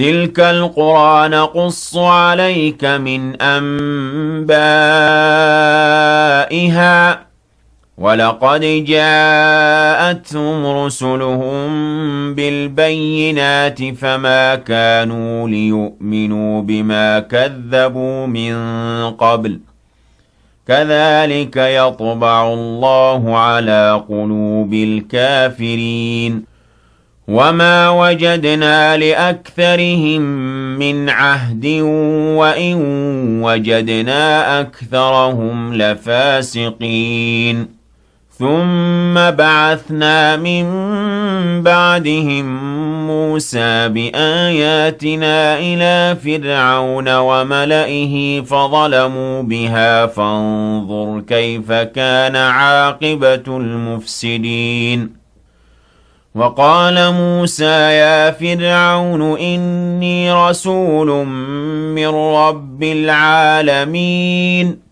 تِلْكَ الْقُرَى نَقُصُّ عَلَيْكَ مِنْ أَنْبَائِهَا وَلَقَدْ جَاءَتْهُمْ رُسُلُهُم بِالْبَيِّنَاتِ فَمَا كَانُوا لِيُؤْمِنُوا بِمَا كَذَّبُوا مِن قَبْلُ كَذَلِكَ يَطْبَعُ اللَّهُ عَلَى قُلُوبِ الْكَافِرِينَ وما وجدنا لأكثرهم من عهد وإن وجدنا أكثرهم لفاسقين ثم بعثنا من بعدهم موسى بآياتنا إلى فرعون وملئه فظلموا بها فانظر كيف كان عاقبة المفسدين وقال موسى يا فرعون إني رسول من رب العالمين